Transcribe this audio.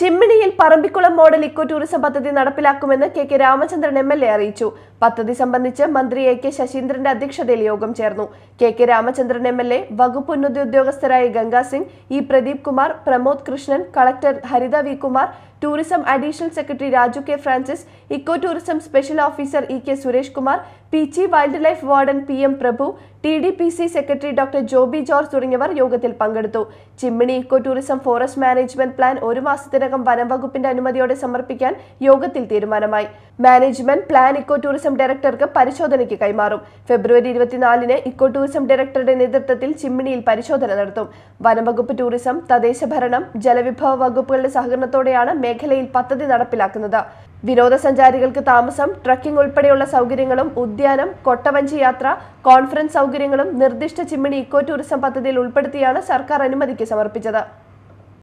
ചിമ്മിണിയിൽ Parambikulam model eco tourism പദ്ധതി നടപ്പിലാക്കുമെന്ന് K K Ramachandran M L A അറിയിച്ചു പദ്ധതി സംബന്ധിച്ച് മന്ത്രി എ കെ ശശീന്ദ്രന്റെ അധ്യക്ഷതയിൽ യോഗം ചേർന്നു K K Ramachandran M L A ഉന്നത ഉദ്യോഗസ്ഥരായ Ganga Singh E Pradeep Kumar Pramod Krishnan collector Haritha V Kumar tourism additional secretary Raju K Francis eco tourism special officer E K Suresh Kumar P G wild life warden P M Prabhu T D P C secretary doctor Joby George തുടങ്ങിയവർ യോഗത്തിൽ പങ്കെടുത്തു Chimmini eco tourism forest management plan ഒരു മാസത്തിനകം വനം വകുപ്പിന്റെ അനുമതിയോടെ സമർപ്പിക്കാൻ യോഗത്തിൽ തീരുമാനമായി മാനേജ്മെന്റ് പ്ലാൻ ഇക്കോ ടൂറിസം ഡയറക്ടർക്ക് പരിശോധനയ്ക്ക് കൈമാറും ഫെബ്രുവരി ഇരുപത്തിനാലിന് ഇക്കോ ടൂറിസം ഡയറക്ടറുടെ നേതൃത്വത്തിൽ ചിമ്മിണിയിൽ പരിശോധന നടത്തും വനംവകുപ്പ് ടൂറിസം തദ്ദേശഭരണം ജലവിഭവ വകുപ്പുകളുടെ സഹകരണത്തോടെയാണ് മേഖല മേഖലയിൽ പദ്ധതി നടപ്പിലാക്കുന്നത് വിനോദസഞ്ചാരികൾക്ക് താമസം ട്രക്കിംഗ് ഉൾപ്പെടെയുള്ള സൗകര്യങ്ങളും ഉദ്യാനം കൊട്ടവഞ്ചി യാത്ര കോൺഫറൻസ് സൗകര്യങ്ങളും നിർദ്ദിഷ്ട ചിമ്മിണി ഇക്കോ ടൂറിസം പദ്ധതിയിൽ ഉൾപ്പെടുത്തിയാണ് സർക്കാർ അനുമതിക്ക് സമർപ്പിച്ചത്